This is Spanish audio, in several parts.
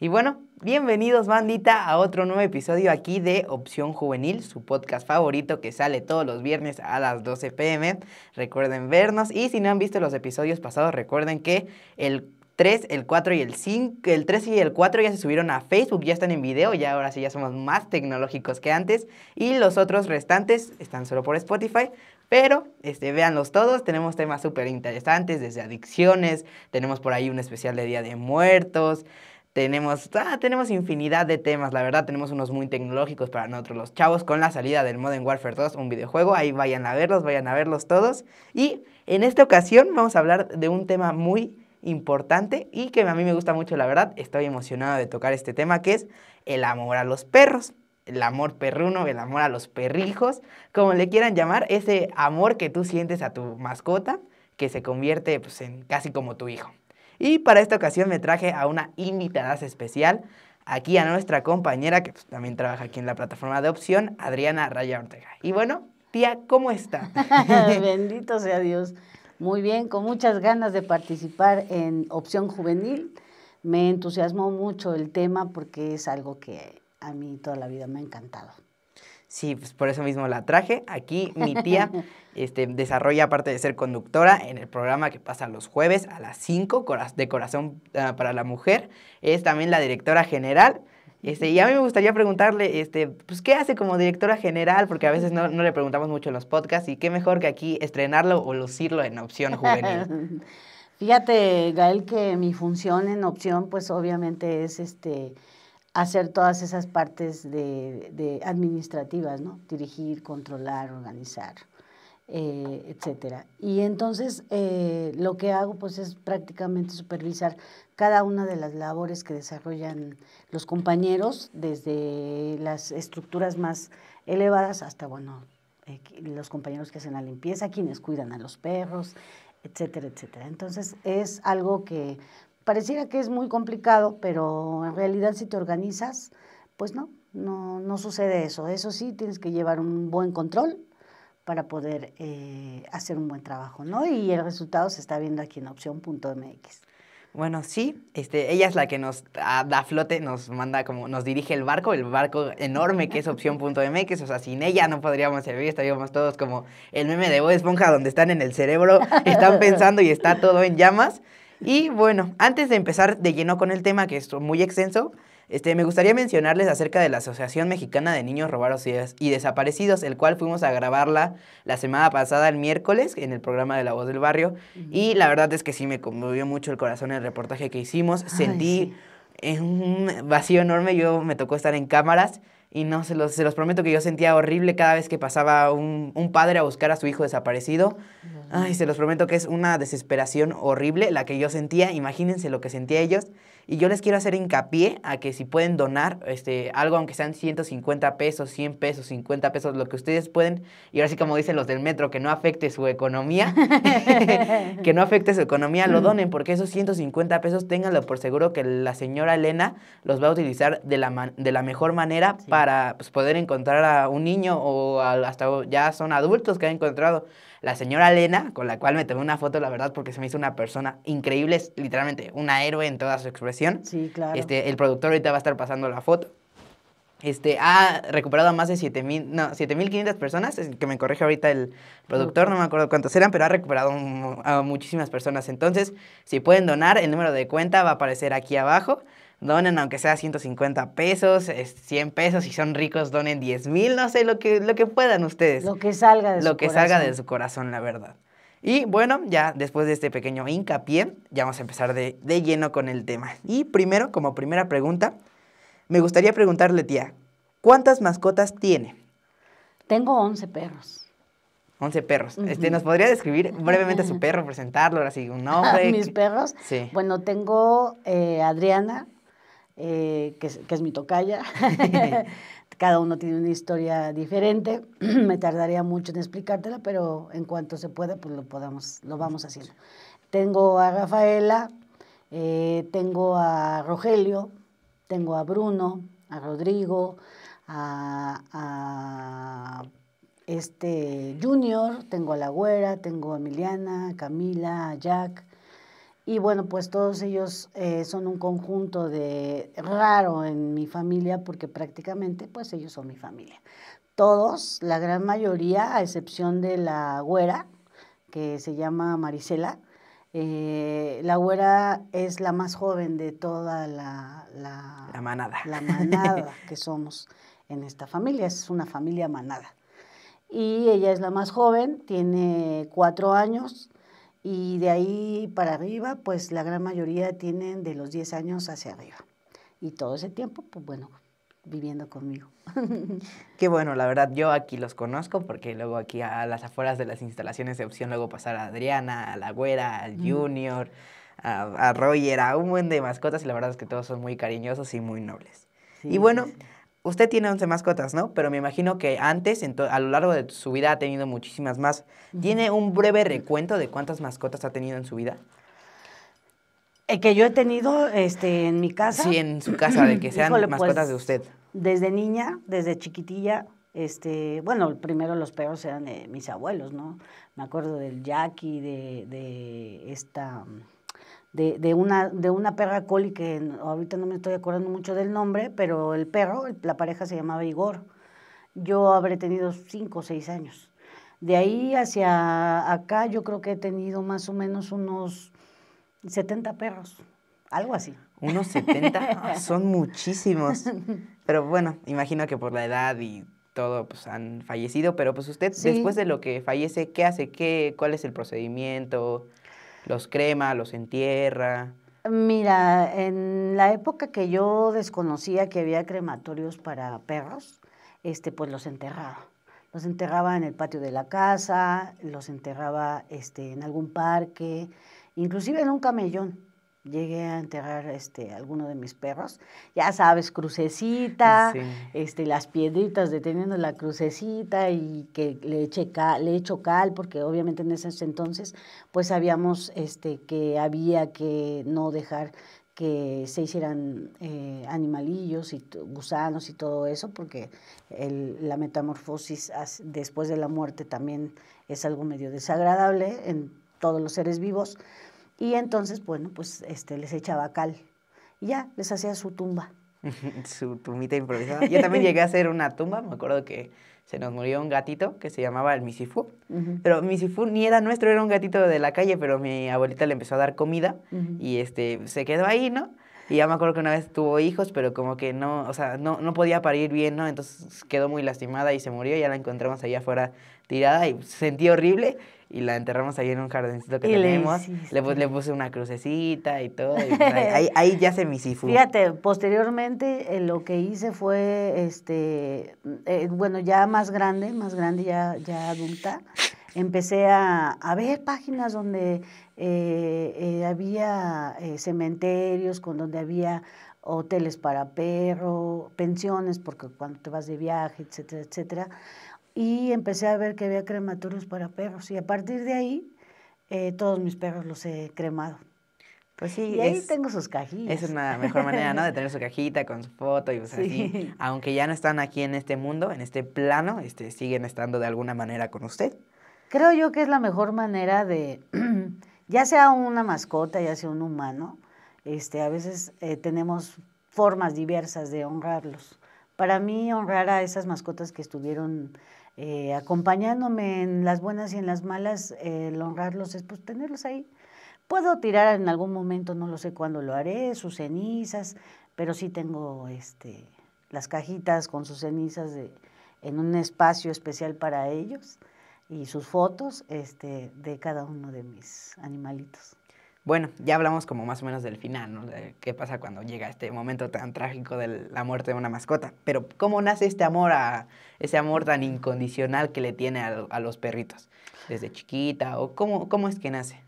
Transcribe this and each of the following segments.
Y bueno, bienvenidos bandita a otro nuevo episodio aquí de Opción Juvenil, su podcast favorito que sale todos los viernes a las 12 pm. Recuerden vernos y si no han visto los episodios pasados, recuerden que el 3, el 4 y el 5, el 3 y el 4 ya se subieron a Facebook, ya están en video, ya ahora sí ya somos más tecnológicos que antes y los otros restantes están solo por Spotify, pero este, véanlos todos, tenemos temas súper interesantes, desde adicciones, tenemos por ahí un especial de Día de Muertos, tenemos, ah, tenemos infinidad de temas, la verdad, tenemos unos muy tecnológicos para nosotros los chavos con la salida del Modern Warfare 2, un videojuego, ahí vayan a verlos, vayan a verlos todos. Y en esta ocasión vamos a hablar de un tema muy importante y que a mí me gusta mucho, la verdad, estoy emocionado de tocar este tema, que es el amor a los perros. El amor perruno, el amor a los perrijos, como le quieran llamar, ese amor que tú sientes a tu mascota, que se convierte pues, en casi como tu hijo. Y para esta ocasión me traje a una invitada especial, aquí a nuestra compañera que pues, también trabaja aquí en la plataforma de opción, Adriana Raya Ortega. Y bueno, tía, ¿cómo está? Bendito sea Dios. Muy bien, con muchas ganas de participar en Opción Juvenil. Me entusiasmó mucho el tema porque es algo que a mí toda la vida me ha encantado. Sí, pues por eso mismo la traje. Aquí mi tía este, desarrolla, aparte de ser conductora, en el programa que pasa los jueves a las 5 de Corazón ah, para la Mujer. Es también la directora general. Este, y a mí me gustaría preguntarle, este, pues, ¿qué hace como directora general? Porque a veces no, no le preguntamos mucho en los podcasts. Y qué mejor que aquí estrenarlo o lucirlo en opción juvenil. Fíjate, Gael, que mi función en opción, pues, obviamente es este hacer todas esas partes de, administrativas, ¿no? Dirigir, controlar, organizar, etc. Eh, etcétera. Y entonces eh, lo que hago pues es prácticamente supervisar cada una de las labores que desarrollan los compañeros, desde las estructuras más elevadas hasta, bueno, eh, los compañeros que hacen la limpieza, quienes cuidan a los perros, etcétera, etcétera. Entonces es algo que pareciera que es muy complicado, pero en realidad si te organizas, pues no, no, no sucede eso. Eso sí, tienes que llevar un buen control para poder eh, hacer un buen trabajo, ¿no? Y el resultado se está viendo aquí en opción.mx. Bueno, sí, este, ella es la que nos da flote, nos manda como, nos dirige el barco, el barco enorme que es opción.mx, o sea, sin ella no podríamos servir, estaríamos todos como el meme de Bob Esponja donde están en el cerebro, están pensando y está todo en llamas. Y bueno, antes de empezar de lleno con el tema, que es muy extenso, este, me gustaría mencionarles acerca de la Asociación Mexicana de Niños Robados y Desaparecidos, el cual fuimos a grabarla la semana pasada, el miércoles, en el programa de La Voz del Barrio. Y la verdad es que sí me conmovió mucho el corazón el reportaje que hicimos. Sentí un vacío enorme, yo me tocó estar en cámaras y no, se los, prometo que yo sentía horrible cada vez que pasaba un, un padre a buscar a su hijo desaparecido. Ay, se los prometo que es una desesperación horrible la que yo sentía. Imagínense lo que sentía ellos. Y yo les quiero hacer hincapié a que si pueden donar este, algo, aunque sean 150 pesos, 100 pesos, 50 pesos, lo que ustedes pueden, y ahora sí como dicen los del metro, que no afecte su economía, que no afecte su economía, lo donen, porque esos 150 pesos ténganlo por seguro que la señora Elena los va a utilizar de la, de la mejor manera para pues, poder encontrar a un niño o hasta ya son adultos que ha encontrado la señora Lena, con la cual me tomé una foto, la verdad, porque se me hizo una persona increíble, es literalmente una héroe en toda su expresión. Sí, claro. Este, el productor ahorita va a estar pasando la foto. Este, ha recuperado a más de 7.000, no, 7.500 personas, que me corrige ahorita el productor, no me acuerdo cuántos eran, pero ha recuperado a muchísimas personas. Entonces, si pueden donar, el número de cuenta va a aparecer aquí abajo donen aunque sea 150 pesos, 100 pesos, si son ricos donen 10 mil, no sé, lo que, lo que puedan ustedes. Lo que salga de lo su que corazón. salga de su corazón, la verdad. Y bueno, ya después de este pequeño hincapié, ya vamos a empezar de, lleno con el tema. Y primero, como primera pregunta, me gustaría preguntarle, tía, ¿cuántas mascotas tiene? Tengo 11 perros. 11 perros. este, ¿Nos podría describir brevemente su perro, presentarlo, ahora un nombre? ¿Mis perros? Sí. Bueno, tengo eh, Adriana, eh, que, es mi tocaya. Cada uno tiene una historia diferente. Me tardaría mucho en explicártela, pero en cuanto se pueda, pues lo, podamos, lo vamos haciendo. Tengo a Rafaela, eh, tengo a Rogelio, tengo a Bruno, a Rodrigo, a, este Junior, tengo a La Güera, tengo a Emiliana, Camila, a Jack, y bueno, pues todos ellos eh, son un conjunto de raro en mi familia porque prácticamente pues ellos son mi familia. Todos, la gran mayoría, a excepción de la güera, que se llama Marisela. Eh, la güera es la más joven de toda la manada, la manada que somos en esta familia. Es una familia manada. Y ella es la más joven, tiene cuatro años y de ahí para arriba, pues la gran mayoría tienen de los 10 años hacia arriba. Y todo ese tiempo, pues bueno, viviendo conmigo. Qué bueno, la verdad, yo aquí los conozco porque luego aquí a las afueras de las instalaciones de opción luego pasar a Adriana, a la güera, al Junior, a, a, Roger, a un buen de mascotas y la verdad es que todos son muy cariñosos y muy nobles. y bueno, Usted tiene 11 mascotas, ¿no? Pero me imagino que antes, a lo largo de su vida, ha tenido muchísimas más. ¿Tiene un breve recuento de cuántas mascotas ha tenido en su vida? El eh, que yo he tenido este, en mi casa. Sí, en su casa, de que sean mascotas pues, de usted. Desde niña, desde chiquitilla, este, bueno, primero los perros eran de mis abuelos, ¿no? Me acuerdo del Jackie, de, de esta de, una, de una perra coli que ahorita no me estoy acordando mucho del nombre, pero el perro, la pareja se llamaba Igor. Yo habré tenido cinco o seis años. De ahí hacia acá yo creo que he tenido más o menos unos 70 perros, algo así. Unos 70 son muchísimos. Pero bueno, imagino que por la edad y todo pues han fallecido, pero pues usted después de lo que fallece, ¿qué hace? ¿Qué cuál es el procedimiento? ¿Los crema, los entierra? Mira, en la época que yo desconocía que había crematorios para perros, este, pues los enterraba. Los enterraba en el patio de la casa, los enterraba este, en algún parque, inclusive en un camellón llegué a enterrar este alguno de mis perros ya sabes crucecita este las piedritas deteniendo la crucecita y que le eché cal, echo cal porque obviamente en ese entonces pues sabíamos este que había que no dejar que se hicieran eh, animalillos y gusanos y todo eso porque la metamorfosis después de la muerte también es algo medio desagradable en todos los seres vivos y entonces, bueno, pues este, les echaba cal. Y ya, les hacía su tumba. su tumita improvisada. Yo también llegué a hacer una tumba, me acuerdo que se nos murió un gatito que se llamaba el Misifú. Pero Misifú ni era nuestro, era un gatito de la calle, pero mi abuelita le empezó a dar comida y este se quedó ahí, ¿no? Y ya me acuerdo que una vez tuvo hijos, pero como que no, o sea, no, no podía parir bien, ¿no? Entonces quedó muy lastimada y se murió. Ya la encontramos allá afuera tirada y sentí horrible y la enterramos ahí en un jardincito que tenemos. Le, puse una crucecita y todo. Pues, ahí, ya se me Fíjate, posteriormente eh, lo que hice fue, este, eh, bueno, ya más grande, más grande, ya, ya adulta, empecé a, ver páginas donde eh, había cementerios, con donde había hoteles para perro, pensiones, porque cuando te vas de viaje, etcétera, etcétera y empecé a ver que había crematorios para perros. Y a partir de ahí, eh, todos mis perros los he cremado. Pues sí, y ahí tengo sus cajitas. Es una mejor manera, ¿no? De tener su cajita con su foto y pues así. Aunque ya no están aquí en este mundo, en este plano, este, siguen estando de alguna manera con usted. Creo yo que es la mejor manera de, ya sea una mascota, ya sea un humano, este, a veces eh, tenemos formas diversas de honrarlos. Para mí, honrar a esas mascotas que estuvieron eh, acompañándome en las buenas y en las malas, el honrarlos es pues tenerlos ahí. Puedo tirar en algún momento, no lo sé cuándo lo haré, sus cenizas, pero sí tengo este, las cajitas con sus cenizas de, en un espacio especial para ellos y sus fotos este, de cada uno de mis animalitos. Bueno, ya hablamos como más o menos del final, ¿no? qué pasa cuando llega este momento tan trágico de la muerte de una mascota. Pero ¿cómo nace este amor, ese amor tan incondicional que le tiene a, los perritos desde chiquita? ¿O cómo, cómo es que nace?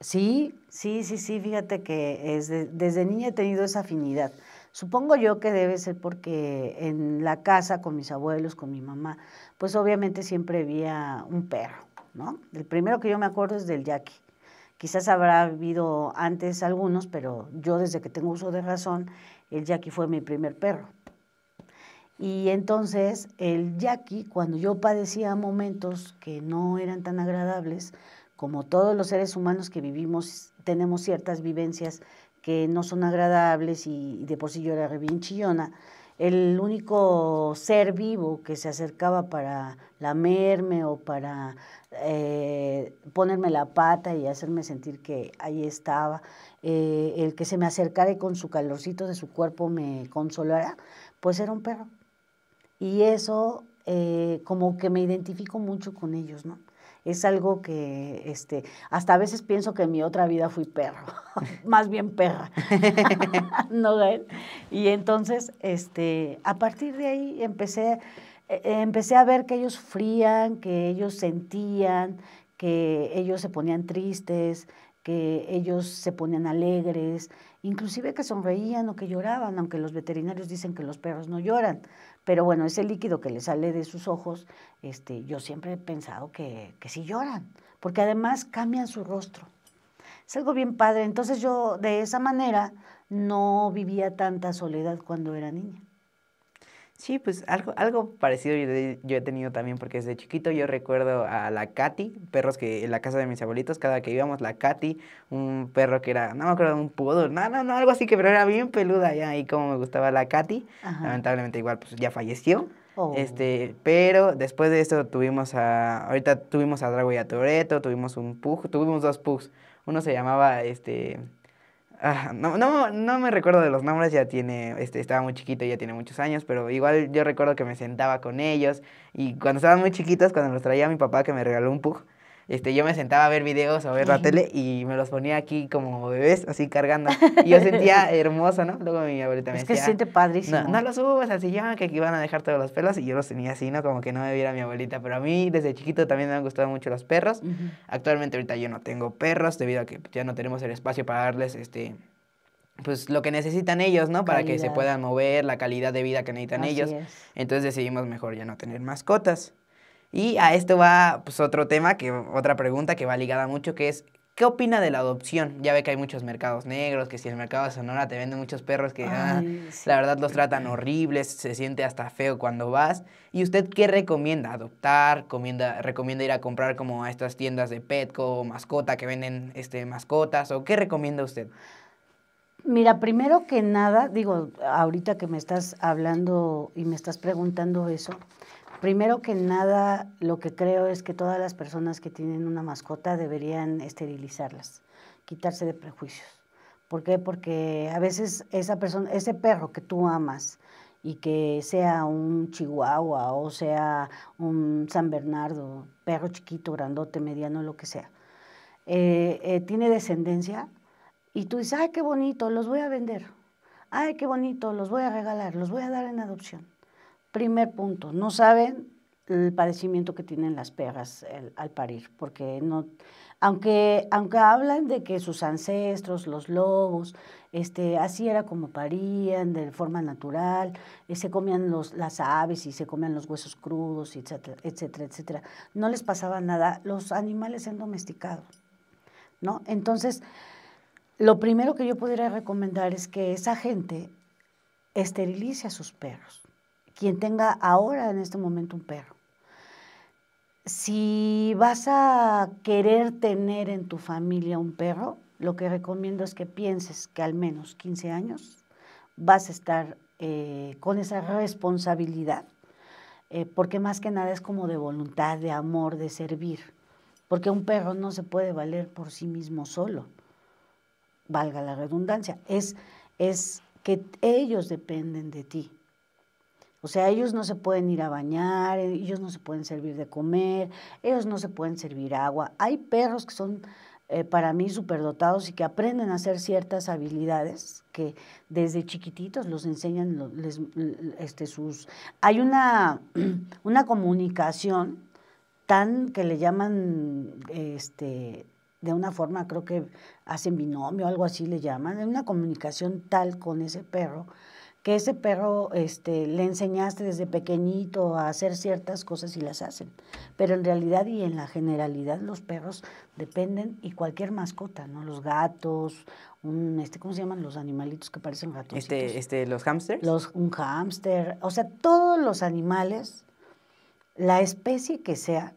Sí, sí, sí, sí, fíjate que desde niña he tenido esa afinidad. Supongo yo que debe ser porque en la casa con mis abuelos, con mi mamá, pues obviamente siempre había un perro, ¿no? El primero que yo me acuerdo es del Jackie. Quizás habrá habido antes algunos, pero yo desde que tengo uso de razón, el Jackie fue mi primer perro. Y entonces el Jackie, cuando yo padecía momentos que no eran tan agradables, como todos los seres humanos que vivimos, tenemos ciertas vivencias que no son agradables y, de por sí yo era bien chillona, el único ser vivo que se acercaba para lamerme o para eh, ponerme la pata y hacerme sentir que ahí estaba, eh, el que se me acercara y con su calorcito de su cuerpo me consolara, pues era un perro. Y eso eh, como que me identifico mucho con ellos, ¿no? es algo que este, hasta a veces pienso que en mi otra vida fui perro, más bien perra. ¿No, Y entonces, este, a partir de ahí empecé, eh, eh, empecé a ver que ellos frían, que ellos sentían, que ellos se ponían tristes, que ellos se ponían alegres, inclusive que sonreían o que lloraban, aunque los veterinarios dicen que los perros no lloran. Pero bueno, ese líquido que le sale de sus ojos, este, yo siempre he pensado que, que sí lloran, porque además cambian su rostro. Es algo bien padre. Entonces yo de esa manera no vivía tanta soledad cuando era niña. Sí, pues algo, algo parecido yo, he tenido también, porque desde chiquito yo recuerdo a la Katy, perros que en la casa de mis abuelitos, cada que íbamos, la Katy, un perro que era, no me acuerdo, un pudor, no, no, no, algo así que, pero era bien peluda ya, y como me gustaba la Katy, lamentablemente igual, pues ya falleció. Oh. Este, pero después de esto tuvimos a, ahorita tuvimos a Drago y a Toreto, tuvimos un pug, tuvimos dos pugs, uno se llamaba, este, no, no, no me recuerdo de los nombres, ya tiene, este, estaba muy chiquito, ya tiene muchos años, pero igual yo recuerdo que me sentaba con ellos y cuando estaban muy chiquitos, cuando los traía mi papá que me regaló un pug, este, yo me sentaba a ver videos o a ver la tele y me los ponía aquí como bebés, así cargando. Y yo sentía hermoso, ¿no? Luego mi abuelita me decía... Es que se siente padrísimo. No, no los subas así ya que iban a dejar todos los pelos. Y yo los tenía así, ¿no? Como que no me viera mi abuelita. Pero a mí desde chiquito también me han gustado mucho los perros. Actualmente ahorita yo no tengo perros debido a que ya no tenemos el espacio para darles este pues lo que necesitan ellos, ¿no? Para que se puedan mover, la calidad de vida que necesitan ellos. Entonces decidimos mejor ya no tener mascotas. Y a esto va pues, otro tema, que, otra pregunta que va ligada mucho, que es, ¿qué opina de la adopción? Ya ve que hay muchos mercados negros, que si el mercado de Sonora te venden muchos perros que ah, la verdad los tratan horribles, se siente hasta feo cuando vas. ¿Y usted qué recomienda? ¿Adoptar? Recomienda, ir a comprar como a estas tiendas de Petco o mascota que venden este, mascotas? ¿O qué recomienda usted? Mira, primero que nada, digo, ahorita que me estás hablando y me estás preguntando eso, Primero que nada, lo que creo es que todas las personas que tienen una mascota deberían esterilizarlas, quitarse de prejuicios. ¿Por qué? Porque a veces esa persona, ese perro que tú amas y que sea un chihuahua o sea un San Bernardo, perro chiquito, grandote, mediano, lo que sea, eh, eh, tiene descendencia y tú dices, ay, qué bonito, los voy a vender, ay, qué bonito, los voy a regalar, los voy a dar en adopción. Primer punto, no saben el padecimiento que tienen las perras al parir, porque no, aunque, aunque hablan de que sus ancestros, los lobos, este, así era como parían de forma natural, eh, se comían las aves y se comían los huesos crudos, etcétera, etcétera, etcétera. No les pasaba nada, los animales se han domesticado, ¿no? Entonces, lo primero que yo podría recomendar es que esa gente esterilice a sus perros quien tenga ahora en este momento un perro. Si vas a querer tener en tu familia un perro, lo que recomiendo es que pienses que al menos 15 años vas a estar eh, con esa responsabilidad, eh, porque más que nada es como de voluntad, de amor, de servir, porque un perro no se puede valer por sí mismo solo, valga la redundancia, es, es que ellos dependen de ti. O sea, ellos no se pueden ir a bañar, eh, ellos no se pueden servir de comer, ellos no se pueden servir agua. Hay perros que son eh, para mí superdotados y que aprenden a hacer ciertas habilidades que desde chiquititos los enseñan les, este, sus... Hay una, comunicación tan que le llaman este, de una forma, creo que hacen binomio, algo así le llaman, una comunicación tal con ese perro que ese perro este, le enseñaste desde pequeñito a hacer ciertas cosas y las hacen. Pero en realidad y en la generalidad los perros dependen y cualquier mascota, ¿no? Los gatos, este, ¿cómo se llaman los animalitos que parecen gatos? Este, este, los hamsters. Los, un hamster. o sea, todos los animales, la especie que sea,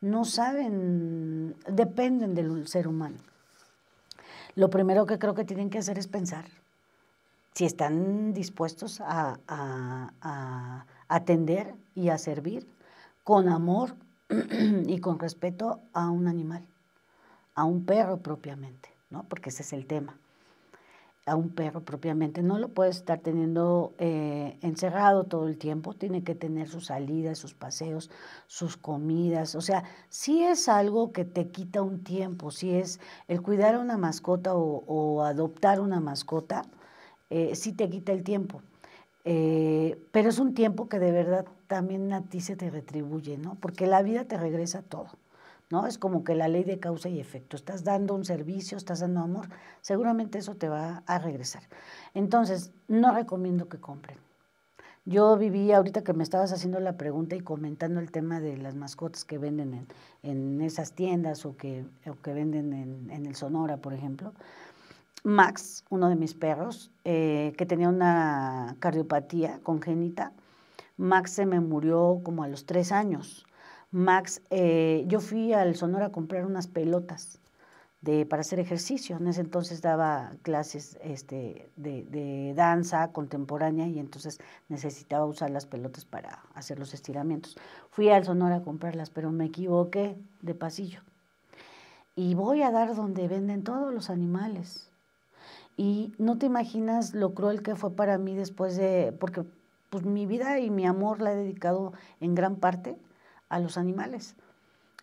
no saben, dependen del ser humano. Lo primero que creo que tienen que hacer es pensar si están dispuestos a, atender y a servir con amor y con respeto a un animal, a un perro propiamente, ¿no? Porque ese es el tema. A un perro propiamente. No lo puedes estar teniendo eh, encerrado todo el tiempo, tiene que tener sus salidas, sus paseos, sus comidas. O sea, si es algo que te quita un tiempo, si es el cuidar a una mascota o adoptar una mascota, eh, sí te quita el tiempo. Eh, pero es un tiempo que de verdad también a ti se te retribuye, ¿no? Porque la vida te regresa todo, ¿no? Es como que la ley de causa y efecto. Estás dando un servicio, estás dando amor, seguramente eso te va a regresar. Entonces, no recomiendo que compren. Yo viví, ahorita que me estabas haciendo la pregunta y comentando el tema de las mascotas que venden en, esas tiendas o que, que venden en, en el Sonora, por ejemplo, Max, uno de mis perros, eh, que tenía una cardiopatía congénita, Max se me murió como a los tres años. Max, eh, yo fui al Sonora a comprar unas pelotas para hacer ejercicio. En ese entonces daba clases este, de, de, danza contemporánea y entonces necesitaba usar las pelotas para hacer los estiramientos. Fui al Sonora a comprarlas, pero me equivoqué de pasillo. Y voy a dar donde venden todos los animales. Y no te imaginas lo cruel que fue para mí después de, porque pues mi vida y mi amor la he dedicado en gran parte a los animales.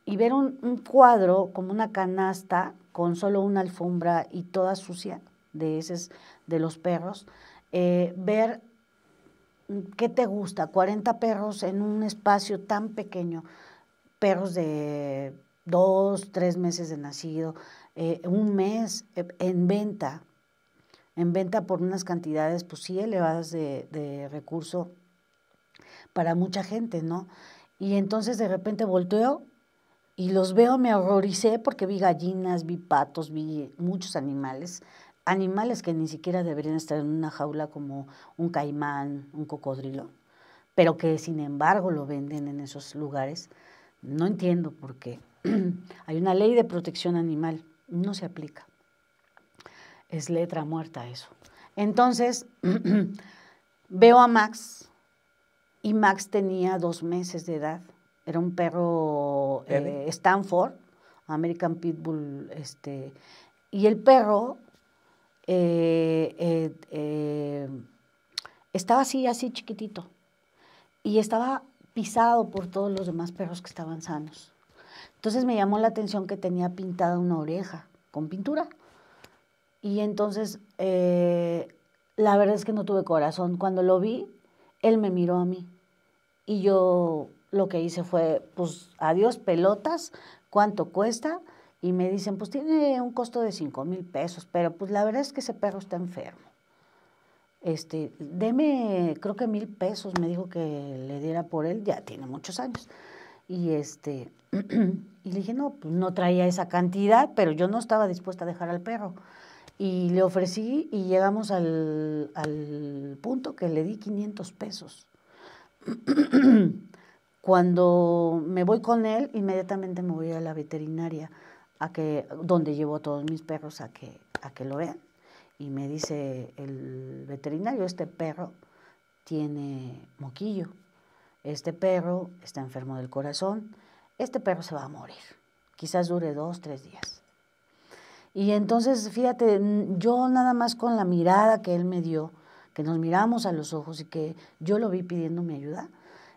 Y ver un, cuadro como una canasta con solo una alfombra y toda sucia de esos, de los perros, eh, ver qué te gusta, 40 perros en un espacio tan pequeño, perros de dos, tres meses de nacido, eh, un mes eh, en venta, en venta por unas cantidades pues sí elevadas de, recurso para mucha gente, ¿no? Y entonces de repente volteo y los veo, me horroricé porque vi gallinas, vi patos, vi muchos animales, animales que ni siquiera deberían estar en una jaula como un caimán, un cocodrilo, pero que sin embargo lo venden en esos lugares. No entiendo por qué. Hay una ley de protección animal, no se aplica. Es letra muerta eso. Entonces, veo a Max y Max tenía dos meses de edad. Era un perro eh, Stanford, American Pitbull, este, y el perro eh, eh, estaba así, así chiquitito, y estaba pisado por todos los demás perros que estaban sanos. Entonces me llamó la atención que tenía pintada una oreja con pintura. Y entonces, eh, la verdad es que no tuve corazón. Cuando lo vi, él me miró a mí. Y yo lo que hice fue, pues, adiós, pelotas, ¿cuánto cuesta? Y me dicen, pues tiene un costo de 5 mil pesos, pero pues la verdad es que ese perro está enfermo. Este, deme, creo que mil pesos, me dijo que le diera por él, ya tiene muchos años. Y este, y le dije, no, pues, no traía esa cantidad, pero yo no estaba dispuesta a dejar al perro. Y le ofrecí y llegamos al, punto que le di 500 pesos. Cuando me voy con él, inmediatamente me voy a la veterinaria, a que, donde llevo a todos mis perros a que, a que lo vean. Y me dice el veterinario, este perro tiene moquillo, este perro está enfermo del corazón, este perro se va a morir, quizás dure dos, tres días. Y entonces, fíjate, yo nada más con la mirada que él me dio, que nos miramos a los ojos y que yo lo vi pidiendo mi ayuda,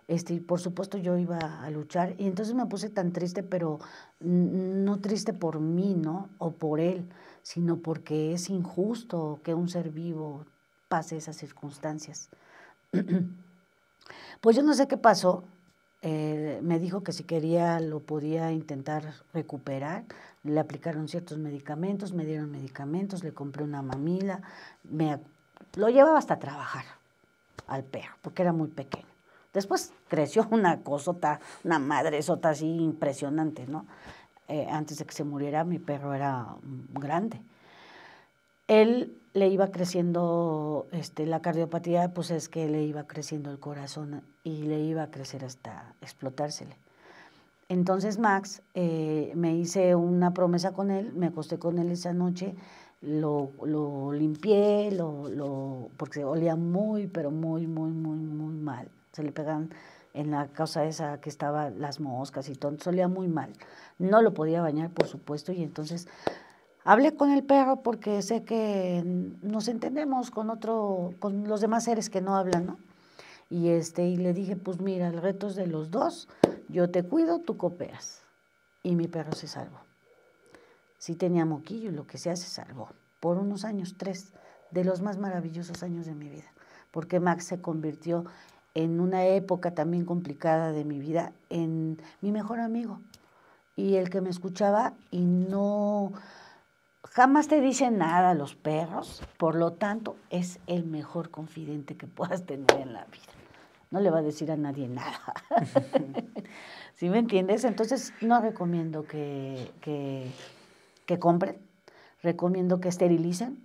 este, y por supuesto yo iba a luchar. Y entonces me puse tan triste, pero no triste por mí, ¿no? O por él, sino porque es injusto que un ser vivo pase esas circunstancias. pues yo no sé qué pasó, eh, me dijo que si quería lo podía intentar recuperar. Le aplicaron ciertos medicamentos, me dieron medicamentos, le compré una mamila, me, lo llevaba hasta trabajar al perro, porque era muy pequeño. Después creció una cosota, una madre sota así impresionante, ¿no? Eh, antes de que se muriera mi perro era mm, grande. Él le iba creciendo este, la cardiopatía, pues es que le iba creciendo el corazón y le iba a crecer hasta explotársele. Entonces Max, eh, me hice una promesa con él, me acosté con él esa noche, lo, limpié, lo, lo, porque olía muy, pero muy, muy, muy, muy mal. Se le pegan en la causa esa que estaban las moscas y todo, olía muy mal. No lo podía bañar, por supuesto, y entonces Hablé con el perro porque sé que nos entendemos con otro, con los demás seres que no hablan, ¿no? Y este, y le dije, pues mira, el reto es de los dos, yo te cuido, tú copias. Y mi perro se salvó. Sí tenía moquillo y lo que sea se salvó. Por unos años, tres, de los más maravillosos años de mi vida. Porque Max se convirtió en una época también complicada de mi vida, en mi mejor amigo. Y el que me escuchaba y no Jamás te dicen nada los perros, por lo tanto es el mejor confidente que puedas tener en la vida. No le va a decir a nadie nada. ¿Sí me entiendes? Entonces no recomiendo que, que, compren, recomiendo que esterilicen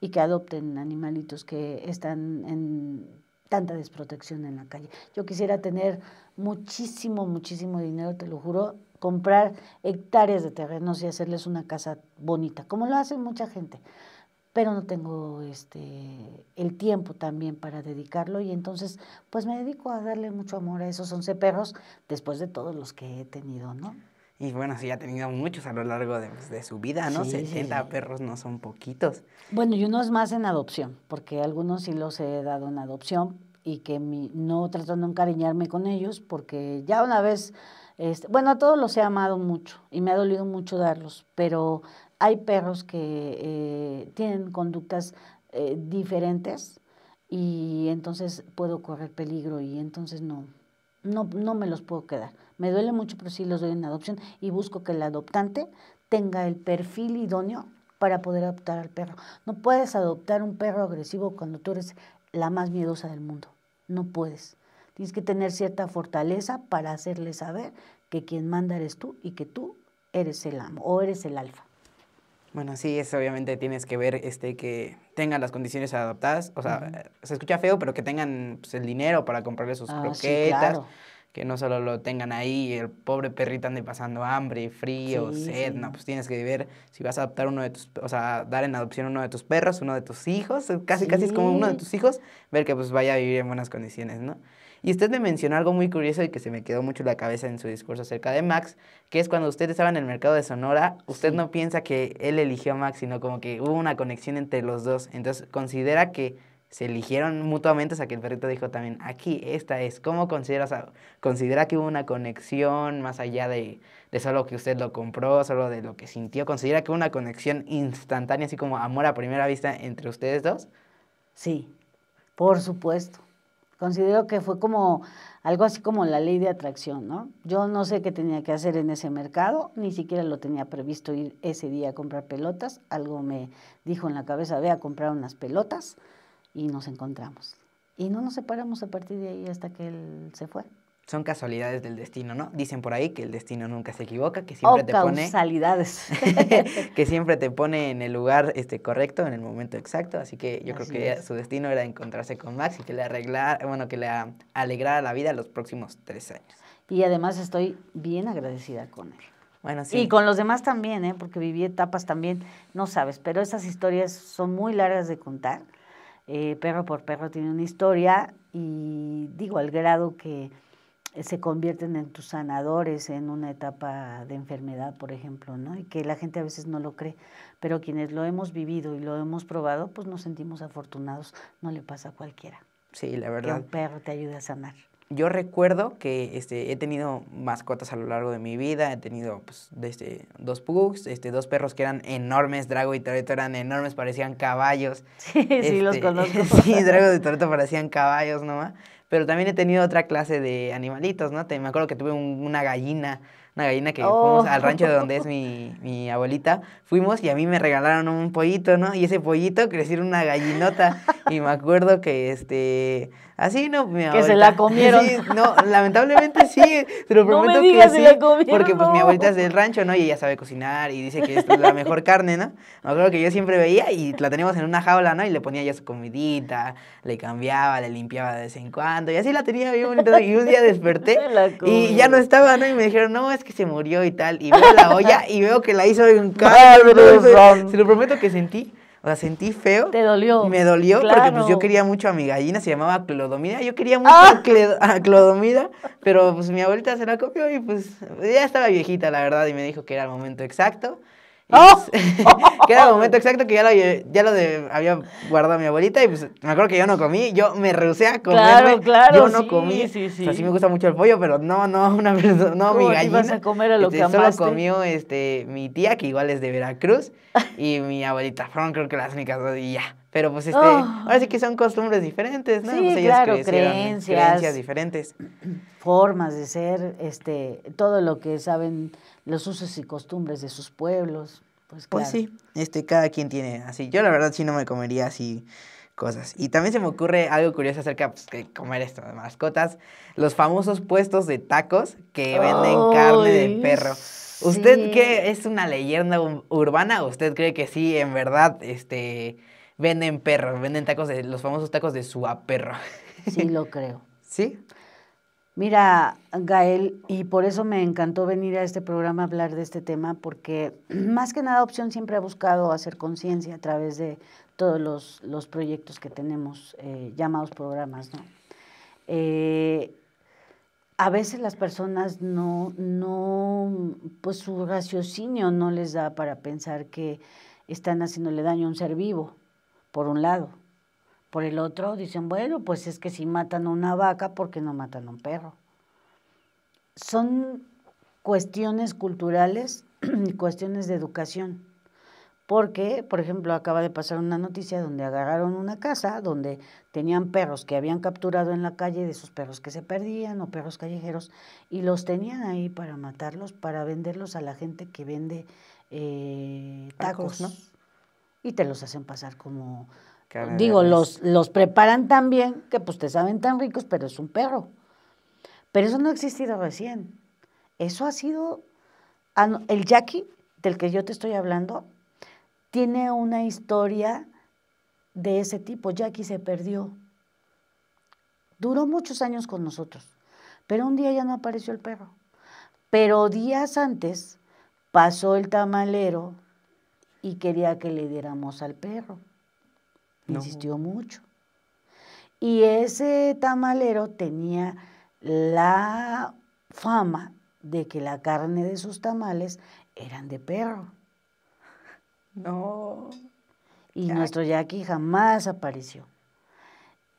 y que adopten animalitos que están en tanta desprotección en la calle. Yo quisiera tener muchísimo, muchísimo dinero, te lo juro, comprar hectáreas de terrenos y hacerles una casa bonita, como lo hace mucha gente. Pero no tengo este, el tiempo también para dedicarlo y entonces pues me dedico a darle mucho amor a esos 11 perros después de todos los que he tenido, ¿no? Y bueno, sí, ha tenido muchos a lo largo de, su vida, ¿no? 70 perros no son poquitos. Bueno, y es más en adopción, porque algunos sí los he dado en adopción y que no trato de encariñarme con ellos, porque ya una vez este, bueno, a todos los he amado mucho y me ha dolido mucho darlos, pero hay perros que eh, tienen conductas eh, diferentes y entonces puedo correr peligro y entonces no, no, no me los puedo quedar. Me duele mucho, pero sí los doy en adopción y busco que el adoptante tenga el perfil idóneo para poder adoptar al perro. No puedes adoptar un perro agresivo cuando tú eres la más miedosa del mundo. No puedes. Tienes que tener cierta fortaleza para hacerle saber que quien manda eres tú y que tú eres el amo o eres el alfa. Bueno, sí, es obviamente tienes que ver este, que tengan las condiciones adaptadas. O sea, se escucha feo, pero que tengan pues, el dinero para comprarle sus ah, croquetas que no solo lo tengan ahí, el pobre perrito ande pasando hambre, frío, sed, no, pues tienes que ver si vas a adoptar uno de tus, o sea, dar en adopción uno de tus perros, uno de tus hijos, eh, casi casi es como uno de tus hijos, ver que pues vaya a vivir en buenas condiciones, ¿no? Y usted me mencionó algo muy curioso y que se me quedó mucho la cabeza en su discurso acerca de Max, que es cuando usted estaba en el mercado de Sonora, usted no piensa que él eligió a Max, sino como que hubo una conexión entre los dos, entonces considera que se eligieron mutuamente hasta que el perrito dijo también, aquí, esta es. ¿Cómo considera, considera que hubo una conexión más allá de, de solo que usted lo compró, solo de lo que sintió? ¿Considera que hubo una conexión instantánea, así como amor a primera vista entre ustedes dos? Sí, por supuesto. Considero que fue como algo así como la ley de atracción, ¿no? Yo no sé qué tenía que hacer en ese mercado, ni siquiera lo tenía previsto ir ese día a comprar pelotas. Algo me dijo en la cabeza, ve a comprar unas pelotas y nos encontramos. Y no nos separamos a partir de ahí hasta que él se fue. Son casualidades del destino, ¿no? Dicen por ahí que el destino nunca se equivoca, que siempre oh, te causalidades. casualidades. que siempre te pone en el lugar este, correcto, en el momento exacto. Así que yo creo que su destino era encontrarse con Max y que le arreglar, bueno, que le alegrara la vida los próximos tres años. Y además estoy bien agradecida con él. Bueno, sí. Y con los demás también, ¿eh? porque viví etapas también, no sabes, pero esas historias son muy largas de contar eh, perro por perro tiene una historia y digo, al grado que se convierten en tus sanadores en una etapa de enfermedad, por ejemplo, ¿no? Y que la gente a veces no lo cree, pero quienes lo hemos vivido y lo hemos probado, pues nos sentimos afortunados, no le pasa a cualquiera. Sí, la verdad. Que un perro te ayude a sanar. Yo recuerdo que este, he tenido mascotas a lo largo de mi vida, he tenido pues, este, dos pugs, este, dos perros que eran enormes, Drago y Toreto eran enormes, parecían caballos. Sí, sí, los este, conozco. sí, Drago y Toreto parecían caballos nomás, pero también he tenido otra clase de animalitos, ¿no? Te, me acuerdo que tuve una gallina, una gallina que fuimos al oh. rancho de donde es mi, mi, abuelita, fuimos y a mí me regalaron un pollito, ¿no? Y ese pollito creció una gallinota y me acuerdo que este Así no, mi abuelita. Que se la comieron. no, lamentablemente sí, te lo prometo que porque pues mi abuelita es del rancho, ¿no? Y ella sabe cocinar y dice que es la mejor carne, ¿no? Me acuerdo que yo siempre veía y la teníamos en una jaula, ¿no? Y le ponía ya su comidita, le cambiaba, le limpiaba de vez en cuando y así la tenía bien bonita. Y un día desperté y ya no estaba, ¿no? Y me dijeron, no, es que se murió y tal. Y veo la olla y veo que la hizo en caldo. Se lo prometo que sentí o sea, sentí feo. Te dolió. Me dolió porque pues yo quería mucho a mi gallina, se llamaba Clodomida. Yo quería mucho ¡Ah! a Clodomida, pero pues mi abuelita se la copió y pues ya estaba viejita, la verdad, y me dijo que era el momento exacto. que era el momento exacto que ya lo, había guardado mi abuelita y pues me acuerdo que yo no comí, yo me rehusé a comer. Claro, claro. Yo no comí. Sí, sí. O sea, sí me gusta mucho el pollo, pero no, no, una no, mi gallina. a lo este, que Solo comió este, mi tía, que igual es de Veracruz, y mi abuelita. Fueron creo que las y Pero pues este, ah. ahora sí que son costumbres diferentes, ¿no? Pues, creencias, creencias diferentes. Formas de ser, este, todo lo que saben los usos y costumbres de sus pueblos. Pues, pues sí, este, cada quien tiene así. Yo la verdad sí no me comería así cosas. Y también se me ocurre algo curioso acerca pues, de comer esto de mascotas. Los famosos puestos de tacos que venden carne de perro. ¿Usted qué es una leyenda urbana? ¿Usted cree que sí, en verdad, este, venden perro, venden tacos, de, los famosos tacos de su perro? Sí, lo creo. ¿Sí? Mira, Gael, y por eso me encantó venir a este programa a hablar de este tema, porque más que nada Opción siempre ha buscado hacer conciencia a través de todos los, proyectos que tenemos, eh, llamados programas, ¿no? Eh, a veces las personas no, no, pues su raciocinio no les da para pensar que están haciéndole daño a un ser vivo, por un lado. Por el otro dicen, bueno, pues es que si matan una vaca, ¿por qué no matan a un perro? Son cuestiones culturales y cuestiones de educación. Porque, por ejemplo, acaba de pasar una noticia donde agarraron una casa donde tenían perros que habían capturado en la calle de esos perros que se perdían o perros callejeros y los tenían ahí para matarlos, para venderlos a la gente que vende eh, tacos, ¿no? Y te los hacen pasar como Digo, los, preparan tan bien que pues te saben tan ricos, pero es un perro. Pero eso no ha existido recién. Eso ha sido... Ah, el Jackie, del que yo te estoy hablando tiene una historia de ese tipo. Jackie se perdió. Duró muchos años con nosotros, pero un día ya no apareció el perro. Pero días antes pasó el tamalero y quería que le diéramos al perro insistió mucho. Y ese tamalero tenía la fama de que la carne de sus tamales eran de perro. No. Y nuestro Jackie jamás apareció.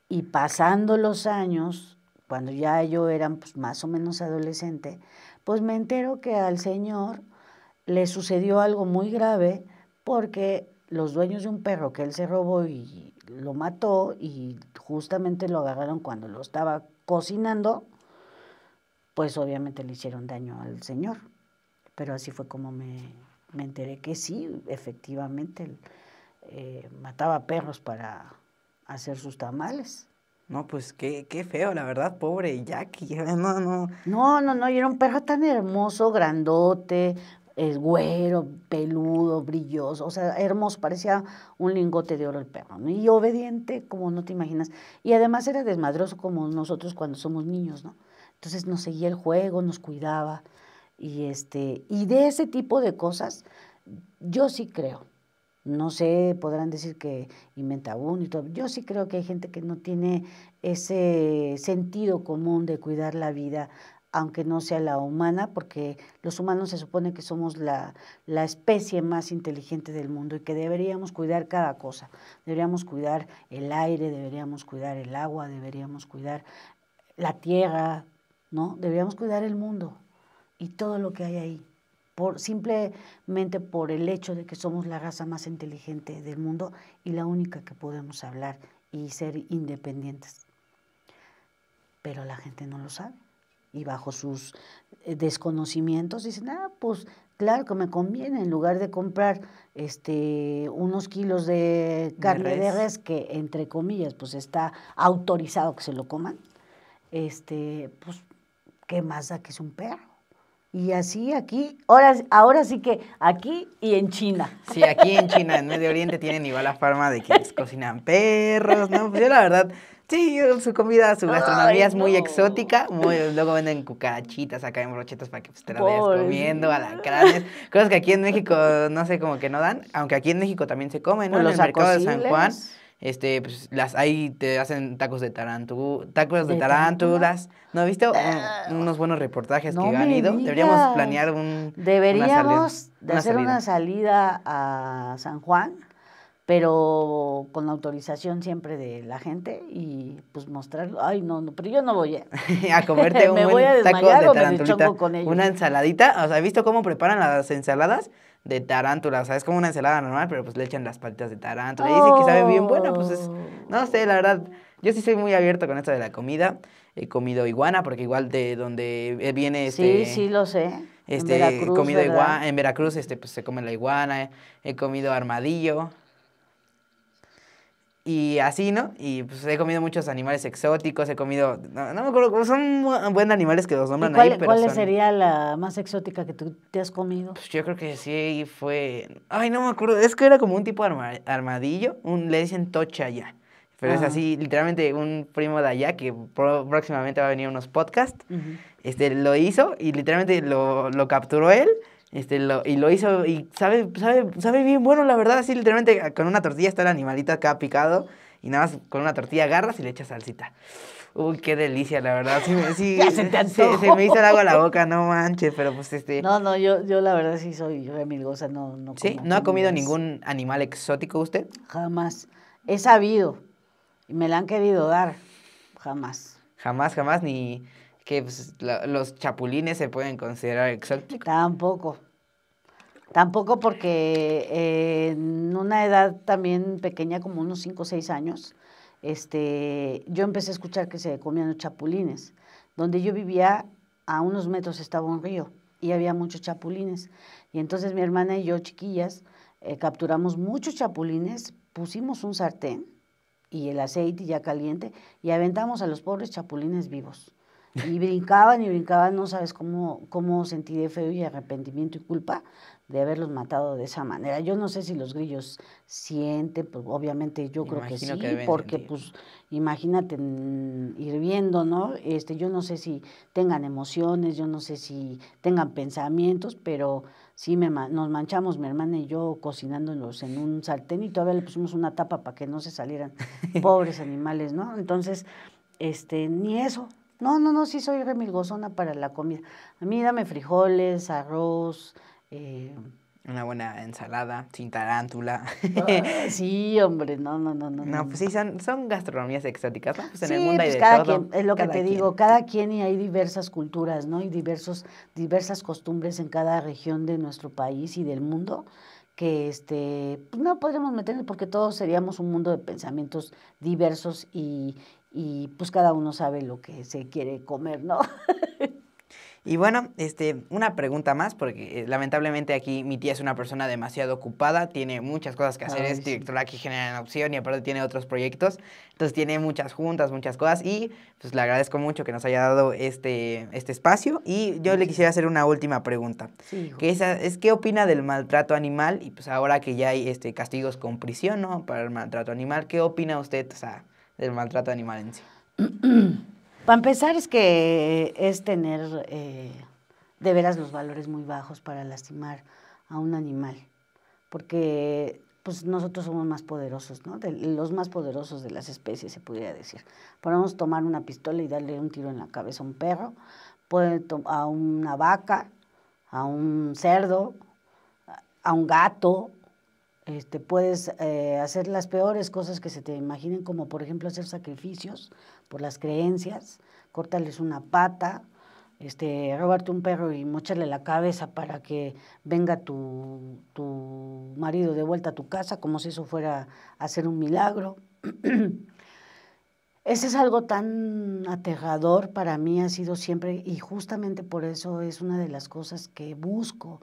Y pasando los años, cuando ya yo era pues, más o menos adolescente, pues me entero que al señor le sucedió algo muy grave porque los dueños de un perro que él se robó y lo mató y justamente lo agarraron cuando lo estaba cocinando, pues obviamente le hicieron daño al señor. Pero así fue como me, enteré que sí, efectivamente, eh, mataba perros para hacer sus tamales. No, pues qué, feo, la verdad, pobre Jackie. No, no. No, no, no, y era un perro tan hermoso, grandote, es güero, peludo, brilloso, o sea, hermoso, parecía un lingote de oro el perro, ¿no? Y obediente, como no te imaginas. Y además era desmadroso como nosotros cuando somos niños, ¿no? Entonces nos seguía el juego, nos cuidaba. Y, este, y de ese tipo de cosas, yo sí creo. No sé, podrán decir que inventa uno y todo. Yo sí creo que hay gente que no tiene ese sentido común de cuidar la vida, aunque no sea la humana, porque los humanos se supone que somos la, especie más inteligente del mundo y que deberíamos cuidar cada cosa. Deberíamos cuidar el aire, deberíamos cuidar el agua, deberíamos cuidar la tierra, ¿no? Deberíamos cuidar el mundo y todo lo que hay ahí. Por, simplemente por el hecho de que somos la raza más inteligente del mundo y la única que podemos hablar y ser independientes. Pero la gente no lo sabe y bajo sus eh, desconocimientos dicen, ah, pues claro que me conviene, en lugar de comprar este unos kilos de carne de res, que entre comillas pues está autorizado que se lo coman, este, pues, ¿qué más da que es un perro? Y así aquí, ahora, ahora sí que aquí y en China. Sí, aquí en China, en Medio Oriente tienen igual la forma de que cocinan perros, ¿no? Pues yo la verdad Sí, su comida, su gastronomía es muy exótica. Muy, luego venden cucarachitas acá en brochetas para que pues, te la vayas comiendo, alacranes. Cosas que aquí en México, no sé, cómo que no dan. Aunque aquí en México también se comen, ¿no? Pues en los el de San Juan. Este, pues, las, ahí te hacen tacos de tarántula, tacos de, tarántulas. ¿No has visto? Ah. unos buenos reportajes que han ido. Deberíamos planear un. Deberíamos de hacer una salida a San Juan pero con la autorización siempre de la gente y pues mostrarlo. Ay, no, no pero yo no voy a, a comerte un buen taco de tarantulita. una ensaladita, o sea, he visto cómo preparan las ensaladas? De tarántula, o sea, es como una ensalada normal, pero pues le echan las patitas de tarántula. Y dice que sabe bien bueno. pues es, no sé, la verdad, yo sí soy muy abierto con esto de la comida. He comido iguana, porque igual de donde eh, viene Sí, este, sí, lo sé. Este, en Veracruz, iguana, en Veracruz, este, pues se come la iguana, he comido armadillo, y así, ¿no? Y pues he comido muchos animales exóticos, he comido, no, me acuerdo, son buenos animales que los nombran cuál, ahí, pero ¿Cuál sería la más exótica que tú te has comido? Pues yo creo que sí fue, ay, no me acuerdo, es que era como un tipo de armadillo, un, le dicen tocha allá. Pero es ah. así, literalmente un primo de allá que próximamente va a venir unos podcasts, este, lo hizo y literalmente lo, lo capturó él este, y lo hizo y sabe, sabe, sabe bien bueno, la verdad, así literalmente ah, con una tortilla está el animalito acá picado y nada más con una tortilla agarras y le echas salsita. Uy, qué delicia, la verdad. se, me hizo el agua a la boca, no manches, pero pues este... No, no, yo, la verdad sí soy remilgosa, no... no ¿Sí? ¿No ha comido ningún animal exótico usted? Jamás. He sabido y me la han querido dar, jamás. Jamás, jamás, ni que pues, los chapulines se pueden considerar exóticos. Tampoco. Tampoco porque eh, en una edad también pequeña, como unos 5 o 6 años, este, yo empecé a escuchar que se comían los chapulines. Donde yo vivía, a unos metros estaba un río y había muchos chapulines. Y entonces mi hermana y yo, chiquillas, eh, capturamos muchos chapulines, pusimos un sartén y el aceite ya caliente y aventamos a los pobres chapulines vivos. Y brincaban y brincaban, no sabes cómo, cómo sentí feo y arrepentimiento y culpa de haberlos matado de esa manera. Yo no sé si los grillos sienten, pues obviamente yo creo que sí, porque pues imagínate hirviendo, ¿no? Este, yo no sé si tengan emociones, yo no sé si tengan pensamientos, pero sí me, nos manchamos mi hermana y yo cocinándolos en un sartén y todavía le pusimos una tapa para que no se salieran pobres animales, ¿no? Entonces, este, ni eso, no, no, no, sí soy remilgozona para la comida. A mí dame frijoles, arroz. Eh, una buena ensalada, sin tarántula. Ah, sí, hombre, no, no, no, no. No, pues sí, son, son gastronomías exóticas, Pues en el mundo hay pues de es lo que te digo, cada quien y hay diversas culturas, ¿no? Y diversos, diversas costumbres en cada región de nuestro país y del mundo que este, pues no podremos meter porque todos seríamos un mundo de pensamientos diversos y, y pues cada uno sabe lo que se quiere comer, ¿no? Y bueno, este, una pregunta más, porque eh, lamentablemente aquí mi tía es una persona demasiado ocupada, tiene muchas cosas que hacer, es directora que aquí genera opción y aparte tiene otros proyectos, entonces tiene muchas juntas, muchas cosas y pues le agradezco mucho que nos haya dado este, este espacio y yo le quisiera hacer una última pregunta, que es ¿qué opina del maltrato animal? Y pues ahora que ya hay este, castigos con prisión ¿no? para el maltrato animal, ¿qué opina usted? O sea, el maltrato animal en sí. Para empezar es que es tener eh, de veras los valores muy bajos para lastimar a un animal, porque pues nosotros somos más poderosos, ¿no? los más poderosos de las especies, se podría decir. Podemos tomar una pistola y darle un tiro en la cabeza a un perro, a una vaca, a un cerdo, a un gato, este, puedes eh, hacer las peores cosas que se te imaginen, como por ejemplo hacer sacrificios por las creencias, cortarles una pata, este, robarte un perro y mocharle la cabeza para que venga tu, tu marido de vuelta a tu casa, como si eso fuera hacer un milagro. Ese es algo tan aterrador para mí, ha sido siempre, y justamente por eso es una de las cosas que busco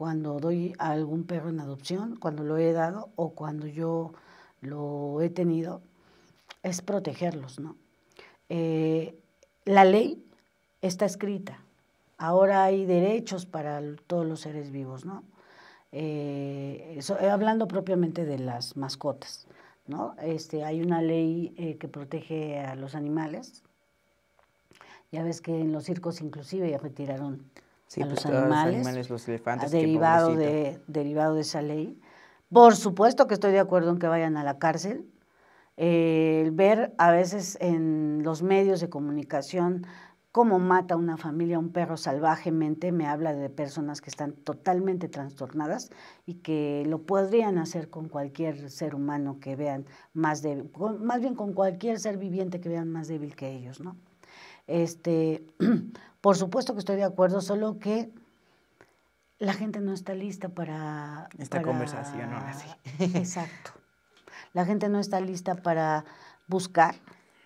cuando doy a algún perro en adopción, cuando lo he dado o cuando yo lo he tenido, es protegerlos, ¿no? Eh, la ley está escrita. Ahora hay derechos para todos los seres vivos, ¿no? Eh, eh, hablando propiamente de las mascotas, ¿no? Este, hay una ley que protege a los animales. Ya ves que en los circos inclusive ya retiraron pues, los, animales, los, elefantes. Derivado de, derivado de esa ley. Por supuesto que estoy de acuerdo en que vayan a la cárcel. Eh, el ver a veces en los medios de comunicación cómo mata una familia un perro salvajemente, me habla de personas que están totalmente trastornadas y que lo podrían hacer con cualquier ser humano que vean más débil, más bien con cualquier ser viviente que vean más débil que ellos, ¿no? Este, Por supuesto que estoy de acuerdo, solo que la gente no está lista para... Esta conversación, ¿no? Sí. Exacto. La gente no está lista para buscar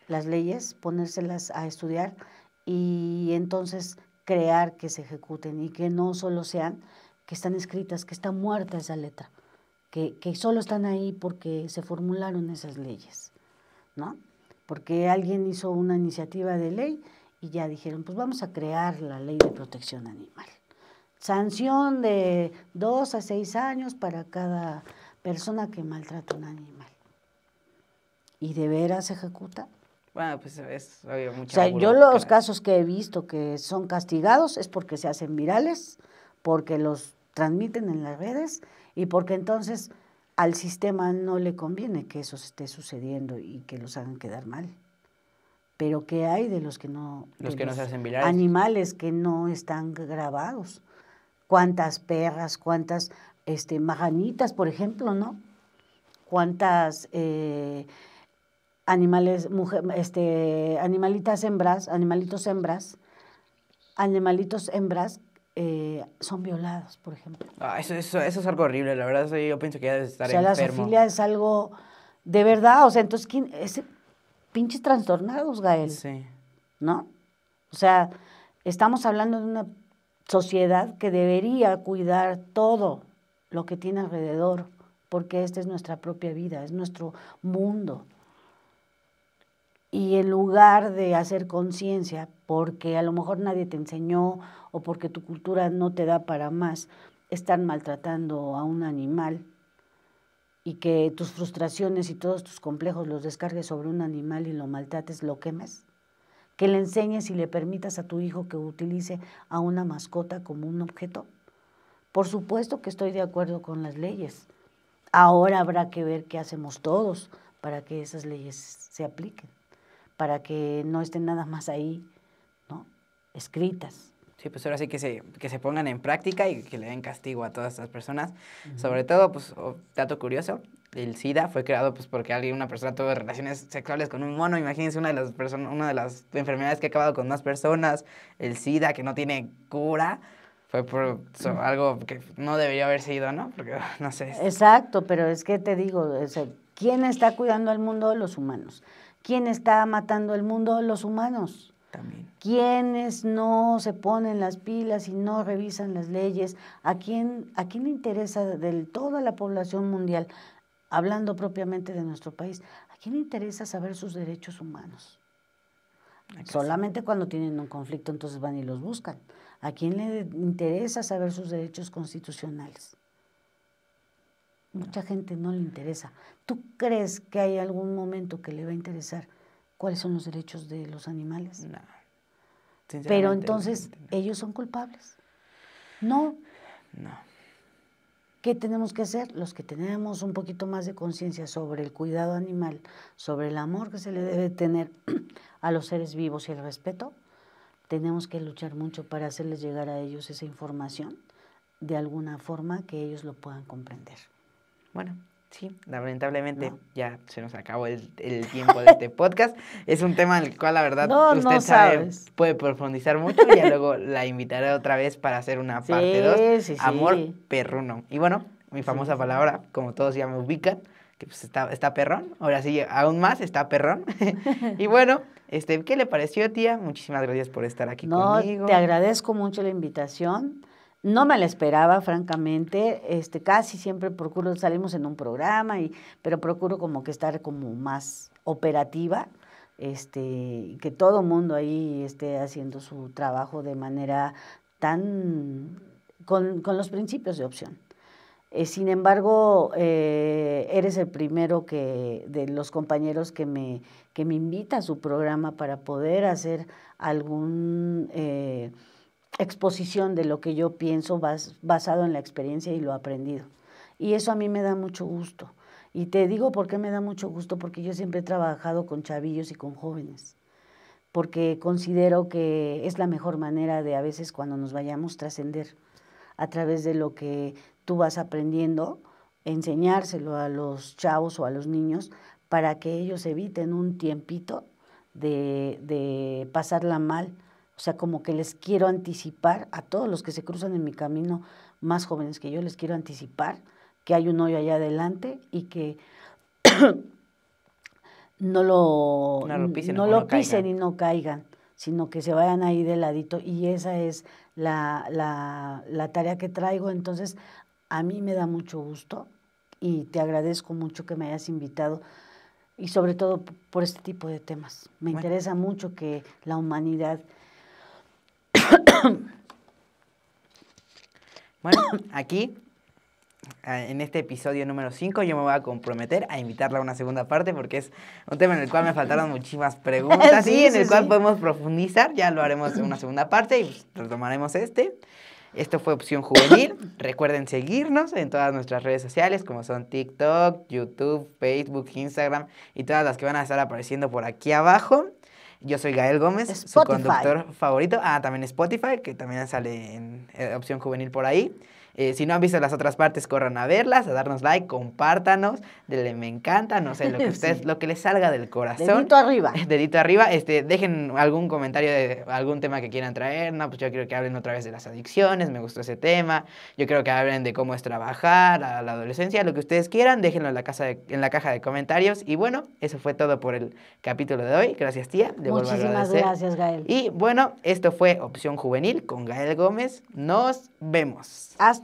las leyes, ponérselas a estudiar y entonces crear que se ejecuten y que no solo sean que están escritas, que está muerta esa letra, que, que solo están ahí porque se formularon esas leyes, ¿no? Porque alguien hizo una iniciativa de ley y ya dijeron, pues vamos a crear la ley de protección animal. Sanción de dos a seis años para cada persona que maltrata un animal. ¿Y de veras se ejecuta? Bueno, pues es había mucha O yo los casos que he visto que son castigados es porque se hacen virales, porque los transmiten en las redes y porque entonces al sistema no le conviene que eso esté sucediendo y que los hagan quedar mal pero ¿qué hay de los que no... Los que no se hacen virales. Animales que no están grabados. Cuántas perras, cuántas este, por ejemplo, ¿no? Cuántas eh, animales, este, animalitas hembras, animalitos hembras, animalitos hembras eh, son violados, por ejemplo. Ah, eso, es algo horrible, la verdad, yo pienso que ya estar O sea, la zoofilia es algo... De verdad, o sea, entonces, ¿quién, pinches trastornados, Gael. Sí. ¿No? O sea, estamos hablando de una sociedad que debería cuidar todo lo que tiene alrededor, porque esta es nuestra propia vida, es nuestro mundo. Y en lugar de hacer conciencia, porque a lo mejor nadie te enseñó o porque tu cultura no te da para más, están maltratando a un animal y que tus frustraciones y todos tus complejos los descargues sobre un animal y lo maltrates, lo quemes, que le enseñes y le permitas a tu hijo que utilice a una mascota como un objeto. Por supuesto que estoy de acuerdo con las leyes. Ahora habrá que ver qué hacemos todos para que esas leyes se apliquen, para que no estén nada más ahí, ¿no? Escritas y pues ahora sí que se, que se pongan en práctica y que le den castigo a todas estas personas. Sobre todo, pues, dato curioso, el SIDA fue creado pues porque alguien, una persona tuvo relaciones sexuales con un mono. Imagínense una de las personas, una de las enfermedades que ha acabado con más personas, el SIDA que no tiene cura. Fue por algo que no debería haber sido, ¿no? Porque no sé. Exacto, pero es que te digo, ¿quién está cuidando al mundo? Los humanos. ¿Quién está matando al mundo? Los humanos. ¿Quiénes no se ponen las pilas y no revisan las leyes? ¿A quién, a quién le interesa de toda la población mundial, hablando propiamente de nuestro país, a quién le interesa saber sus derechos humanos? Solamente cuando tienen un conflicto entonces van y los buscan. ¿A quién le interesa saber sus derechos constitucionales? Mucha gente no le interesa. ¿Tú crees que hay algún momento que le va a interesar cuáles son los derechos de los animales. No. Pero entonces ellos son culpables. No. No. ¿Qué tenemos que hacer? Los que tenemos un poquito más de conciencia sobre el cuidado animal, sobre el amor que se le debe tener a los seres vivos y el respeto, tenemos que luchar mucho para hacerles llegar a ellos esa información de alguna forma que ellos lo puedan comprender. Bueno, Sí, lamentablemente ya se nos acabó el, el tiempo de este podcast. es un tema en el cual la verdad usted sabe, puede profundizar mucho y luego la invitaré otra vez para hacer una parte 2. amor sí. perruno. Y bueno, mi famosa palabra, como todos ya me ubican, que pues está, está perrón. Ahora sí, aún más está perrón. y bueno, este, ¿qué le pareció, tía? Muchísimas gracias por estar aquí conmigo. Te agradezco mucho la invitación. No me la esperaba, francamente. Este, casi siempre procuro, salimos en un programa, y, pero procuro como que estar como más operativa, este, que todo mundo ahí esté haciendo su trabajo de manera tan con, los principios de opción. Eh, sin embargo, eh, eres el primero que, de los compañeros que me, que me invita a su programa para poder hacer algún eh, exposición de lo que yo pienso basado en la experiencia y lo aprendido. Y eso a mí me da mucho gusto. Y te digo por qué me da mucho gusto, porque yo siempre he trabajado con chavillos y con jóvenes, porque considero que es la mejor manera de a veces cuando nos vayamos trascender a través de lo que tú vas aprendiendo, enseñárselo a los chavos o a los niños para que ellos eviten un tiempito de, de pasarla mal o sea, como que les quiero anticipar a todos los que se cruzan en mi camino, más jóvenes que yo, les quiero anticipar que hay un hoyo allá adelante y que no lo, no lo pisen, y no caigan, sino que se vayan ahí de ladito. Y esa es la, tarea que traigo. Entonces, a mí me da mucho gusto y te agradezco mucho que me hayas invitado y sobre todo por este tipo de temas. Me interesa mucho que la humanidad Bueno, aquí, ah, en este episodio número 5, yo me voy a comprometer a invitarla a una segunda parte porque es un tema en el cual me faltaron muchísimas preguntas y en el cual podemos profundizar. Ya lo haremos en una segunda parte y pues, retomaremos este. Esto fue Opción Juvenil. Recuerden seguirnos en todas nuestras redes sociales, como son TikTok, YouTube, Facebook, Instagram y todas las que van a estar apareciendo por aquí abajo. Yo soy Gael Gómez, su conductor favorito. Ah, también Spotify, que también sale en eh, opción juvenil por ahí. Eh, si no han visto las otras partes, corran a verlas, a darnos like, compártanos, denle me encanta, no sé, lo que ustedes, lo que les salga del corazón. Dedito arriba. Dedito arriba, este, dejen algún comentario de algún tema que quieran traer, no, pues yo quiero que hablen otra vez de las adicciones, me gustó ese tema, yo quiero que hablen de cómo es trabajar, a la adolescencia, lo que ustedes quieran, déjenlo en la, casa en la caja de comentarios. Y bueno, eso fue todo por el capítulo de hoy. Gracias, tía. De Muchísimas gracias, Gael. Y bueno, esto fue Opción Juvenil con Gael Gómez. Nos vemos. Hasta